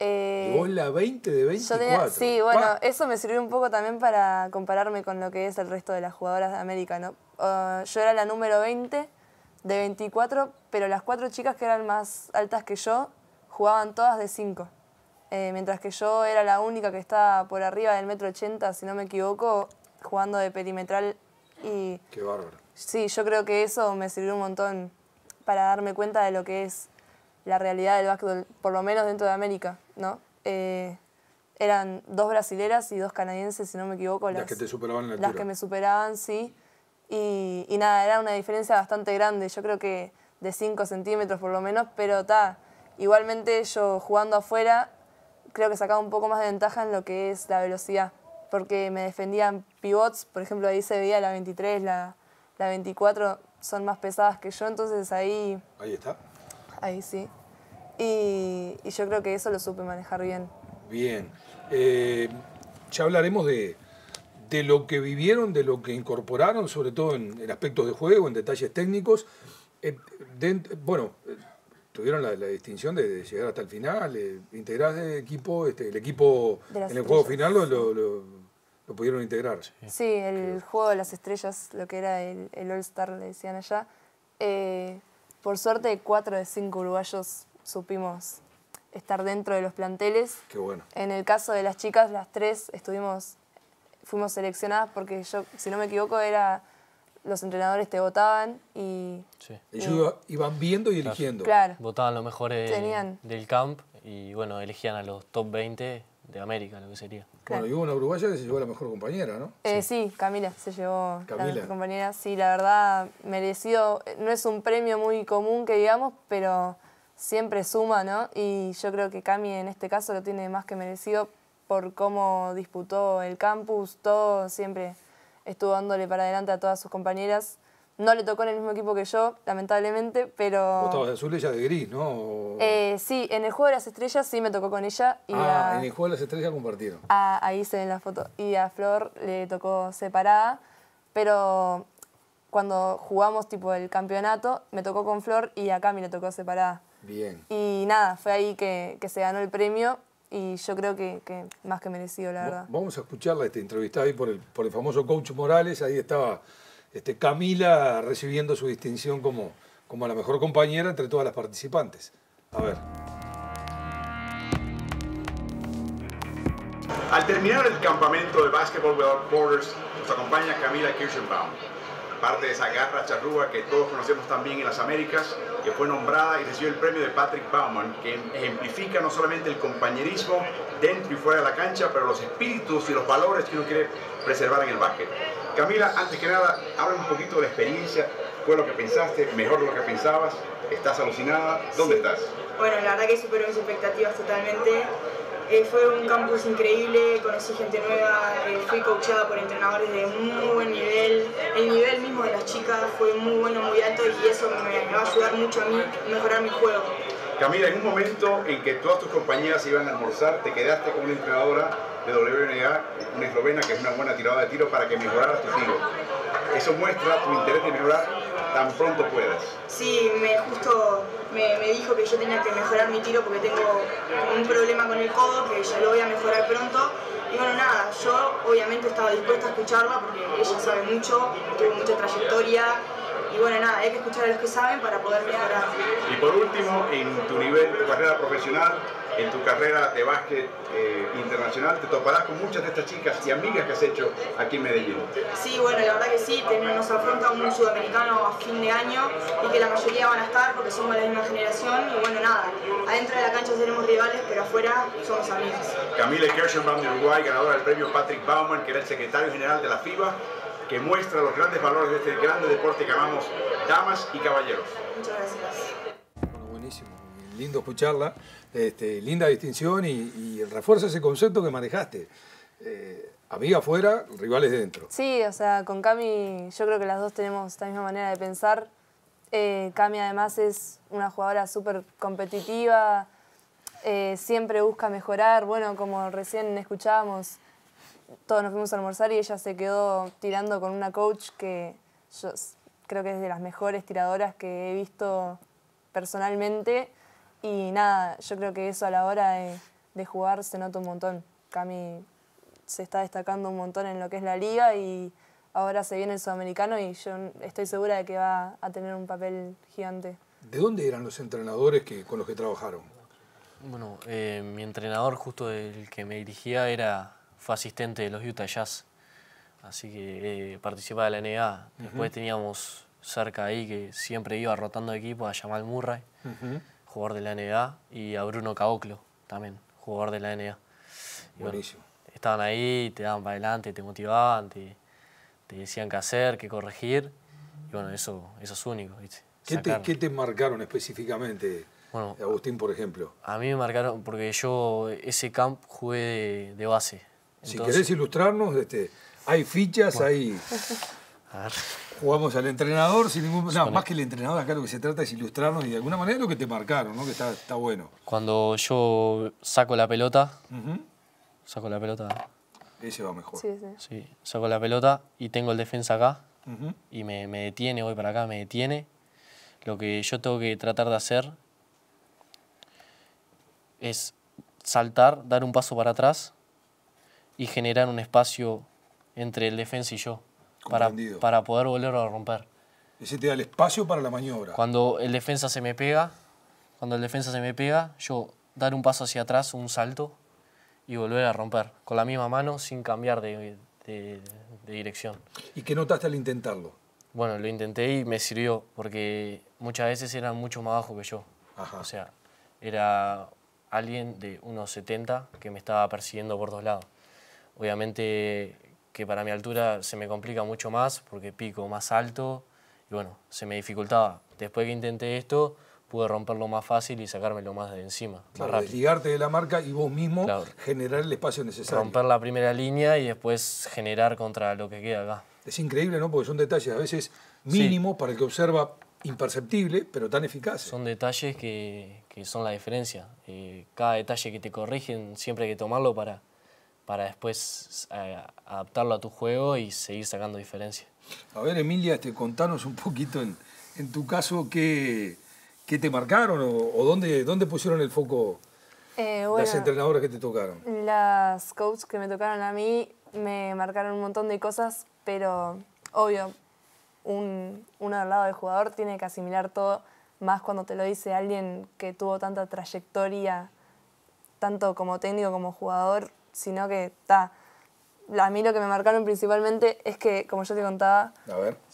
Eh, la 20 de 24. sí, bueno, eso me sirvió un poco también para compararme con lo que es el resto de las jugadoras de América, ¿no? Ah, yo era la número 20 de 24, pero las cuatro chicas que eran más altas que yo jugaban todas de 5. Eh, mientras que yo era la única que estaba por arriba del metro 80, si no me equivoco, jugando de perimetral y... Qué bárbaro. Sí, yo creo que eso me sirvió un montón para darme cuenta de lo que es la realidad del básquetbol, por lo menos dentro de América, ¿no? Eh, eran dos brasileras y dos canadienses, si no me equivoco. Las, que te superaban en Las que me superaban, sí. Y, y, nada, era una diferencia bastante grande, yo creo que de 5 centímetros por lo menos, pero ta, igualmente yo jugando afuera creo que sacaba un poco más de ventaja en lo que es la velocidad, porque me defendían pivots, por ejemplo ahí se veía la 23, la, la 24, son más pesadas que yo, entonces ahí... Ahí está ahí sí. Y, yo creo que eso lo supe manejar bien. Bien. Eh, ya hablaremos de, lo que vivieron, de lo que incorporaron, sobre todo en, aspectos de juego, en detalles técnicos. Eh, bueno, tuvieron la, distinción de, llegar hasta el final, eh, integrar el equipo, este, el equipo en el juego final lo, lo, pudieron integrar. Sí, el juego de las estrellas, lo que era el, All Star, le decían allá. Eh, por suerte, cuatro de cinco uruguayos supimos estar dentro de los planteles. Qué bueno. En el caso de las chicas, las tres estuvimos, fuimos seleccionadas porque yo, si no me equivoco, era los entrenadores te votaban y... Ellos iban viendo y eligiendo. Claro. Votaban los mejores del camp y bueno, elegían a los top 20 de América, lo que sería. Bueno, y hubo una uruguaya que se llevó la mejor compañera, ¿no? Eh, sí. Camila se llevó Camila. la compañera. Sí, la verdad, merecido. No es un premio muy común que digamos, pero siempre suma, ¿no? Y yo creo que Cami en este caso lo tiene más que merecido por cómo disputó el campus, todo, siempre estuvo dándole para adelante a todas sus compañeras no le tocó en el mismo equipo que yo, lamentablemente, pero... Vos estabas de azul y ella de gris, ¿no? Eh, sí, en el Juego de las Estrellas sí me tocó con ella. Y ah, en el Juego de las Estrellas compartieron. Ah, ahí se ven la foto Y a Flor le tocó separada, pero cuando jugamos tipo el campeonato, me tocó con Flor y a Cami le tocó separada. Bien. Y nada, fue ahí que, se ganó el premio y yo creo que, más que merecido, la verdad. Vamos a escucharla, esta entrevista ahí por el, por el famoso coach Morales, ahí estaba este, Camila recibiendo su distinción como, la mejor compañera entre todas las participantes. A ver. Al terminar el campamento de Basketball Without Borders, nos acompaña Camila Kirchenbaum, parte de esa garra charrúa que todos conocemos también en las Américas, que fue nombrada y recibió el premio de Patrick Bauman, que ejemplifica no solamente el compañerismo dentro y fuera de la cancha, pero los espíritus y los valores que uno quiere preservar en el básquet. Camila, antes que nada, habla un poquito de la experiencia. ¿Fue lo que pensaste? ¿Mejor de lo que pensabas? ¿Estás alucinada? ¿Dónde estás? Bueno, la verdad que superó mis expectativas totalmente. Eh, fue un campus increíble, conocí gente nueva, eh, fui coachada por entrenadores de muy buen nivel. El nivel mismo de las chicas fue muy bueno, muy alto y eso me, va a ayudar mucho a mí mejorar mi juego. Camila, en un momento en que todas tus compañías iban a almorzar, te quedaste con una entrenadora de WNA, una eslovena que es una buena tiradora de tiro para que mejoraras tu tiro. Eso muestra tu interés de mejorar tan pronto puedas. Sí, me justo me, dijo que yo tenía que mejorar mi tiro porque tengo un problema con el codo que ya lo voy a mejorar pronto. Y bueno, nada, yo obviamente estaba dispuesta a escucharla porque ella sabe mucho, tiene mucha trayectoria y bueno, nada, hay que escuchar a los que saben para poder mejorar. Y por último, en tu nivel, tu carrera profesional, en tu carrera de básquet eh, internacional, te toparás con muchas de estas chicas y amigas que has hecho aquí en Medellín. Sí, bueno, la verdad que sí, nos afronta un sudamericano a fin de año y que la mayoría van a estar porque somos de la misma generación y bueno, nada, adentro de la cancha tenemos rivales, pero afuera somos amigos. Camila Kirchenbaum de Uruguay, ganadora del premio Patrick Bauman, que era el secretario general de la FIBA, que muestra los grandes valores de este grande deporte que amamos, damas y caballeros. Muchas gracias. buenísimo, lindo escucharla, este, linda distinción y, refuerza ese concepto que manejaste. Eh, amiga afuera, rivales dentro. Sí, o sea, con Cami yo creo que las dos tenemos la misma manera de pensar. Eh, Cami además es una jugadora súper competitiva, eh, siempre busca mejorar, bueno, como recién escuchábamos, todos nos fuimos a almorzar y ella se quedó tirando con una coach que yo creo que es de las mejores tiradoras que he visto personalmente. Y nada, yo creo que eso a la hora de, jugar se nota un montón. Cami se está destacando un montón en lo que es la liga y ahora se viene el sudamericano y yo estoy segura de que va a tener un papel gigante. ¿De dónde eran los entrenadores que, con los que trabajaron? Bueno, eh, mi entrenador, justo el que me dirigía, era fue asistente de los Utah Jazz, así que eh, participaba de la NBA. Después teníamos cerca ahí que siempre iba rotando equipos, a Jamal Murray, jugador de la NBA, y a Bruno Caoclo, también, jugador de la NBA. Buenísimo. estaban ahí, te daban para adelante, te motivaban, te, decían qué hacer, qué corregir. Y bueno, eso, eso es único. ¿Qué, te, marcaron específicamente? Bueno, Agustín, por ejemplo. A mí me marcaron porque yo ese camp jugué de base si querés ilustrarnos, este, hay fichas, A hay... Jugamos al entrenador sin ningún... más que el entrenador, acá lo que se trata es ilustrarnos y de alguna manera lo que te marcaron, ¿no? que está, bueno. Cuando yo saco la pelota, saco la pelota... Ese va mejor. Sí, sí. saco la pelota y tengo el defensa acá y me, me detiene, voy para acá, me detiene. Lo que yo tengo que tratar de hacer es saltar, dar un paso para atrás y generar un espacio entre el defensa y yo para, para, poder volver a romper. Ese te da el espacio para la maniobra. Cuando el defensa se me pega, cuando el defensa se me pega, yo dar un paso hacia atrás, un salto y volver a romper con la misma mano sin cambiar de, dirección. ¿Y qué notaste al intentarlo? Bueno, lo intenté y me sirvió porque muchas veces eran mucho más bajo que yo. O sea, era alguien de unos 70 que me estaba persiguiendo por dos lados. Obviamente que para mi altura se me complica mucho más porque pico más alto y bueno, se me dificultaba. Después que intenté esto, pude romperlo más fácil y sacármelo más de encima. Claro, desligarte de la marca y vos mismo generar el espacio necesario. Romper la primera línea y después generar contra lo que queda acá. Es increíble, ¿no? Porque son detalles a veces mínimos para el que observa imperceptible, pero tan eficaz. Son detalles que, son la diferencia. Eh, cada detalle que te corrigen siempre hay que tomarlo para, para después eh, adaptarlo a tu juego y seguir sacando diferencia. A ver, Emilia, este contanos un poquito en, tu caso qué, te marcaron o, dónde, pusieron el foco eh, las entrenadoras que te tocaron. Las coaches que me tocaron a mí me marcaron un montón de cosas, pero obvio, un, uno del lado del jugador tiene que asimilar todo, más cuando te lo dice alguien que tuvo tanta trayectoria, tanto como técnico como jugador, sino que está. A mí lo que me marcaron principalmente es que, como yo te contaba,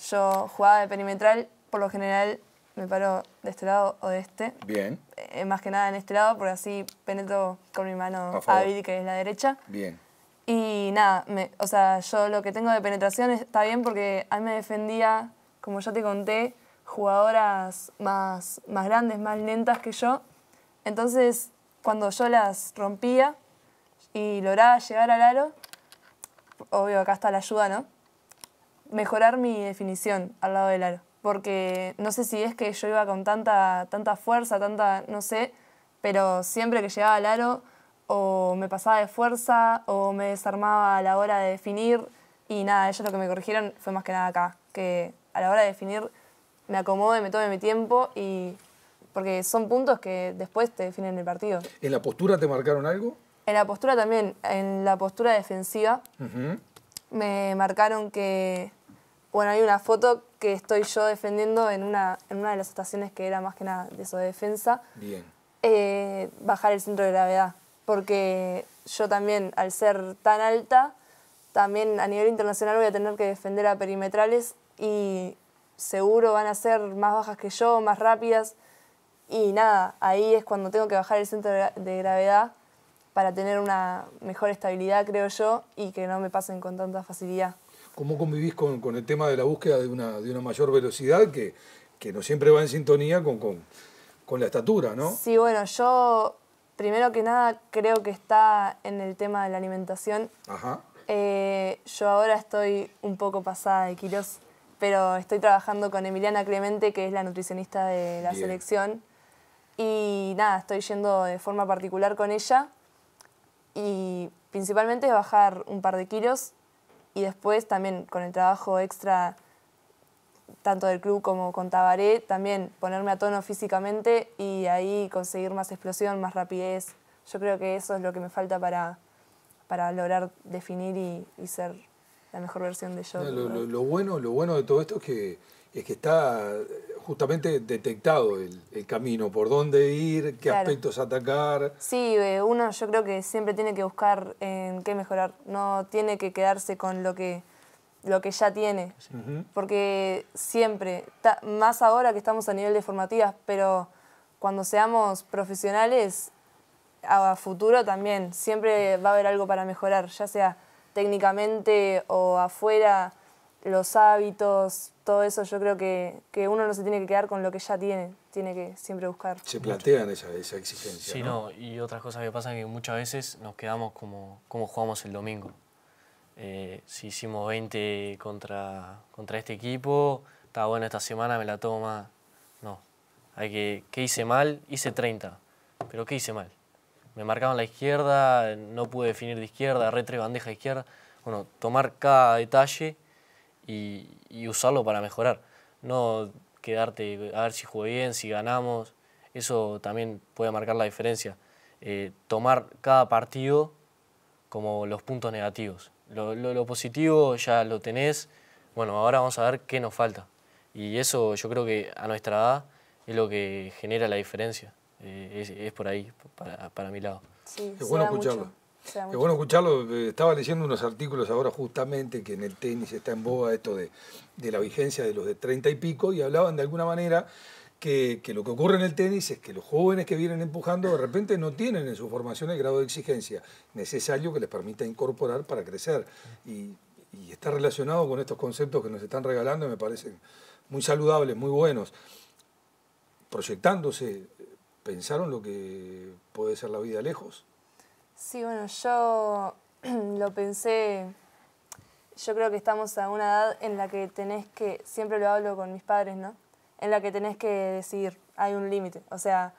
yo jugaba de perimetral, por lo general me paro de este lado o de este. Bien. Eh, más que nada en este lado, porque así penetro con mi mano hábil, que es la derecha. Bien. Y nada, o sea, yo lo que tengo de penetración está bien porque a mí me defendía, como ya te conté, jugadoras más, más grandes, más lentas que yo. Entonces, cuando yo las rompía, y lograba llegar al aro, obvio, acá está la ayuda, ¿no? Mejorar mi definición al lado del aro. Porque no sé si es que yo iba con tanta, tanta fuerza, tanta, no sé, pero siempre que llegaba al aro o me pasaba de fuerza o me desarmaba a la hora de definir y nada, ellos lo que me corrigieron fue más que nada acá, que a la hora de definir me acomode, me tome mi tiempo y porque son puntos que después te definen el partido. ¿En la postura te marcaron algo? En la postura también, en la postura defensiva, me marcaron que, bueno, hay una foto que estoy yo defendiendo en una, en una de las estaciones que era más que nada de eso defensa. Bien. Eh, bajar el centro de gravedad, porque yo también, al ser tan alta, también a nivel internacional voy a tener que defender a perimetrales y seguro van a ser más bajas que yo, más rápidas. Y nada, ahí es cuando tengo que bajar el centro de gravedad para tener una mejor estabilidad, creo yo, y que no me pasen con tanta facilidad. ¿Cómo convivís con, el tema de la búsqueda de una, de una mayor velocidad que, que, no siempre va en sintonía con, con, la estatura, no? Sí, bueno, yo primero que nada creo que está en el tema de la alimentación. Ajá. Eh, yo ahora estoy un poco pasada de kilos, pero estoy trabajando con Emiliana Clemente, que es la nutricionista de la selección. Y nada, estoy yendo de forma particular con ella y principalmente bajar un par de kilos y después también con el trabajo extra tanto del club como con Tabaré, también ponerme a tono físicamente y ahí conseguir más explosión, más rapidez. Yo creo que eso es lo que me falta para, para lograr definir y, ser la mejor versión de yo. lo, bueno, de todo esto es que está justamente detectado el, camino, por dónde ir, qué aspectos atacar. Sí, eh, uno yo creo que siempre tiene que buscar en qué mejorar, no tiene que quedarse con lo que lo que ya tiene, porque siempre, más ahora que estamos a nivel de formativas, pero cuando seamos profesionales, a futuro también, siempre va a haber algo para mejorar, ya sea técnicamente o afuera, los hábitos, todo eso yo creo que, uno no se tiene que quedar con lo que ya tiene, tiene que siempre buscar. Se plantean esa, esa exigencia. Sí, ¿no? y otras cosas que pasan es que muchas veces nos quedamos como, como jugamos el domingo. Eh, si hicimos 20 contra, contra este equipo, está bueno, esta semana me la tomo más. No, hay que, ¿qué hice mal? Hice 30, pero ¿qué hice mal? Me marcaban la izquierda, no pude definir de izquierda, re bandeja izquierda. Bueno, tomar cada detalle y, usarlo para mejorar. No quedarte a ver si jugué bien, si ganamos. Eso también puede marcar la diferencia. Eh, tomar cada partido como los puntos negativos. Lo, positivo ya lo tenés, bueno, ahora vamos a ver qué nos falta. Y eso yo creo que a nuestra edad es lo que genera la diferencia. Eh, es, por ahí, para, para mi lado. Sí, es bueno escucharlo. Qué bueno escucharlo. Eh, estaba leyendo unos artículos ahora justamente que en el tenis está en boga esto de, la vigencia de los de 30 y pico y hablaban de alguna manera que, lo que ocurre en el tenis es que los jóvenes que vienen empujando de repente no tienen en su formación el grado de exigencia necesario que les permita incorporar para crecer. Y, y está relacionado con estos conceptos que nos están regalando y me parecen muy saludables, muy buenos. Proyectándose, ¿pensaron lo que puede ser la vida lejos? Sí, bueno, yo lo pensé, yo creo que estamos a una edad en la que tenés que, siempre lo hablo con mis padres, ¿no? En la que tenés que decidir, hay un límite, o sea,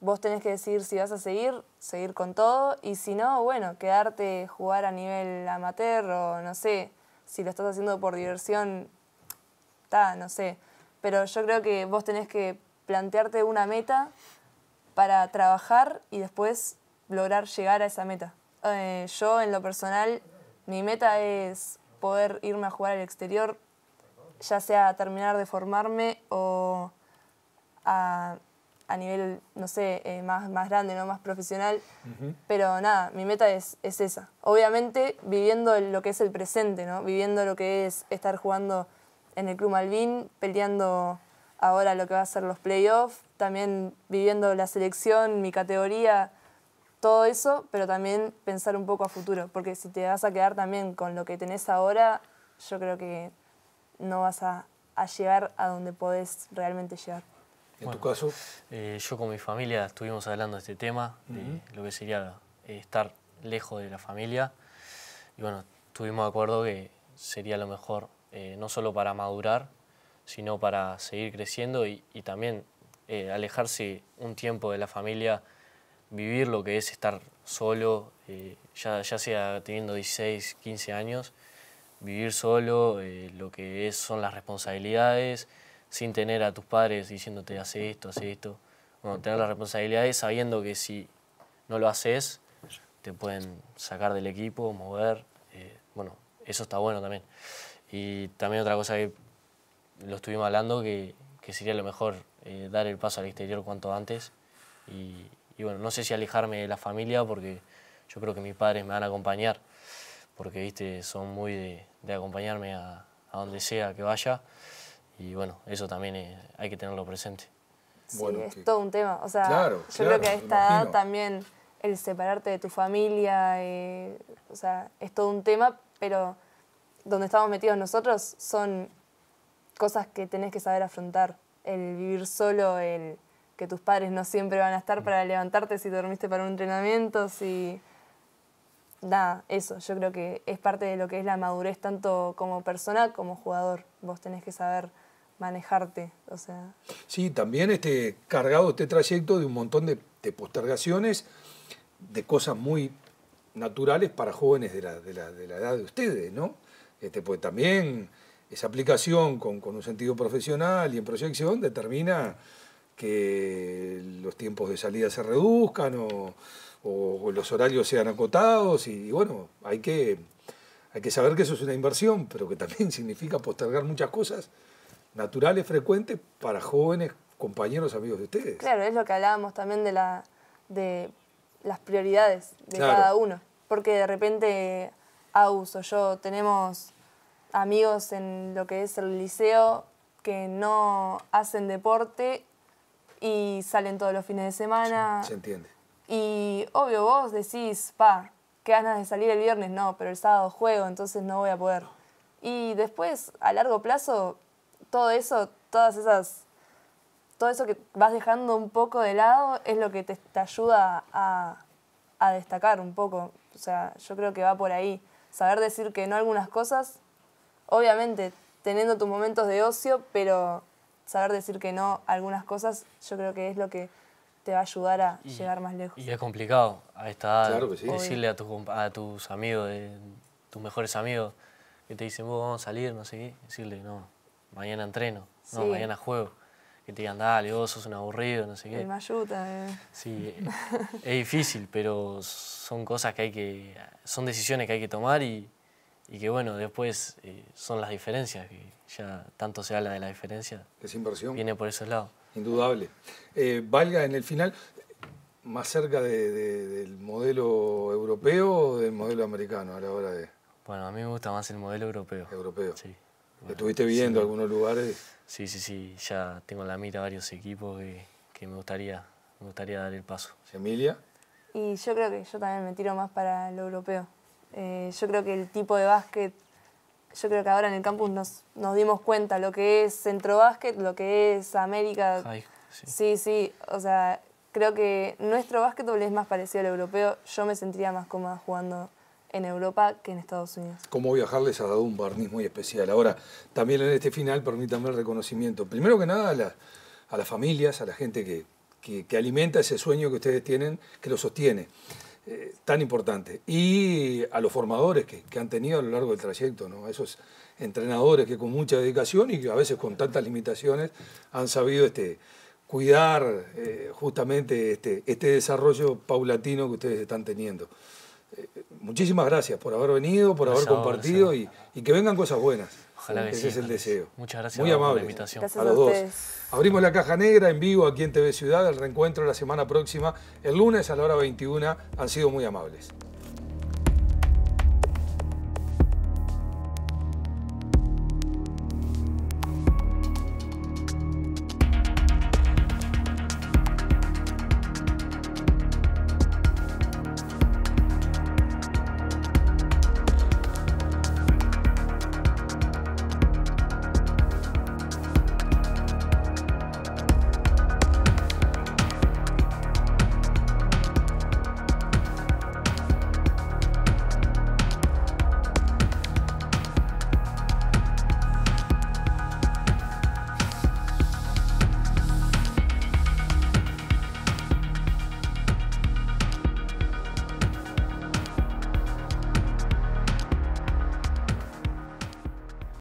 vos tenés que decidir si vas a seguir, seguir con todo, y si no, bueno, quedarte, jugar a nivel amateur o no sé, si lo estás haciendo por diversión, está, no sé. Pero yo creo que vos tenés que plantearte una meta para trabajar y después lograr llegar a esa meta. Eh, yo, en lo personal, mi meta es poder irme a jugar al exterior, ya sea a terminar de formarme o a, nivel, no sé, eh, más, más grande, ¿no? más profesional. Pero nada, mi meta es, es, esa. Obviamente viviendo lo que es el presente, ¿no? viviendo lo que es estar jugando en el Club Malvin, peleando ahora lo que va a ser los playoffs, también viviendo la selección, mi categoría todo eso, pero también pensar un poco a futuro, porque si te vas a quedar también con lo que tenés ahora, yo creo que no vas a, a llegar a donde podés realmente llegar. ¿En tu caso? Eh, yo con mi familia estuvimos hablando de este tema, de lo que sería eh, estar lejos de la familia, y bueno, estuvimos de acuerdo que sería lo mejor, eh, no solo para madurar, sino para seguir creciendo y, también alejarse un tiempo de la familia vivir lo que es estar solo, eh, ya, ya sea teniendo 16, 15 años, vivir solo, eh, lo que es, son las responsabilidades, sin tener a tus padres diciéndote, hace esto, hace esto. Bueno, tener las responsabilidades sabiendo que si no lo haces, te pueden sacar del equipo, mover. Eh, bueno, eso está bueno también. Y también otra cosa que lo estuvimos hablando, que, sería lo mejor dar el paso al exterior cuanto antes y bueno, no sé si alejarme de la familia porque yo creo que mis padres me van a acompañar, porque viste, son muy de, acompañarme a, donde sea que vaya y bueno, eso también hay que tenerlo presente. Sí, es todo un tema, o sea, yo creo que a esta edad también el separarte de tu familia, eh, o sea, es todo un tema, pero donde estamos metidos nosotros son cosas que tenés que saber afrontar. El vivir solo, el que tus padres no siempre van a estar mm. para levantarte si dormiste para un entrenamiento, si... Da, eso, yo creo que es parte de lo que es la madurez tanto como persona como jugador. Vos tenés que saber manejarte, o sea... Sí, también este, cargado este trayecto de un montón de, postergaciones, de cosas muy naturales para jóvenes de la, edad de ustedes, ¿no? Este, pues también esa aplicación con, con, un sentido profesional y en proyección determina que los tiempos de salida se reduzcan o, los horarios sean acotados y, bueno, hay que, hay que saber que eso es una inversión, pero que también significa postergar muchas cosas naturales, frecuentes, para jóvenes compañeros, amigos de ustedes. Claro, es lo que hablábamos también de, la, de las prioridades de cada uno. Porque de repente Aus o yo tenemos amigos en lo que es el liceo que no hacen deporte y salen todos los fines de semana. se entiende. Y obvio, vos decís, pa, qué ganas de salir el viernes, no, pero el sábado juego, entonces no voy a poder. Y después, a largo plazo, todo eso, todas esas. Todo eso que vas dejando un poco de lado es lo que te, ayuda a, destacar un poco. O sea, yo creo que va por ahí. Saber decir que no algunas cosas, obviamente teniendo tus momentos de ocio, pero saber decir que no a algunas cosas, yo creo que es lo que te va a ayudar a llegar más lejos. Y es complicado a esta edad decirle a, a tus amigos, tus mejores amigos, que te dicen, vamos a salir, no sé qué, decirle, no, mañana entreno, no, mañana juego. Que te digan, dale, vos sos un aburrido, no sé qué. El mayuta. Eh. Sí, es difícil, pero son cosas que hay que, son decisiones que hay que tomar y y que bueno, después eh, son las diferencias, y ya tanto se habla de la diferencia. Es inversión. Viene por esos lados. Indudable. Eh, valga en el final, más cerca del modelo europeo o del modelo americano a la hora de... Bueno, a mí me gusta más el modelo europeo. Europeo. Sí. Estuviste viendo en algunos lugares. Sí, sí, sí. Ya tengo en la mira varios equipos que, que me, gustaría, me gustaría dar el paso. ¿Emilia? Y yo creo que yo también me tiro más para lo europeo. Eh, yo creo que el tipo de básquet, yo creo que ahora en el campus nos, nos dimos cuenta lo que es centro básquet, lo que es América. sí. sí, o sea, creo que nuestro básquet es más parecido al europeo. Yo me sentiría más cómoda jugando en Europa que en Estados Unidos. Cómo viajarles ha dado un barniz muy especial. Ahora, también en este final, permítanme el reconocimiento. Primero que nada, a, a las familias, a la gente que alimenta ese sueño que ustedes tienen, que lo sostiene. Eh, tan importante. Y a los formadores que, han tenido a lo largo del trayecto, a esos entrenadores que con mucha dedicación y que a veces con tantas limitaciones han sabido este, cuidar eh, justamente este, este desarrollo paulatino que ustedes están teniendo. Eh, muchísimas gracias por haber venido, por haber compartido y que vengan cosas buenas. Ese es el deseo. Muchas gracias Muy por la invitación. a los dos. Abrimos la caja negra en vivo aquí en TV Ciudad. El reencuentro la semana próxima, el lunes a la hora 21. Han sido muy amables.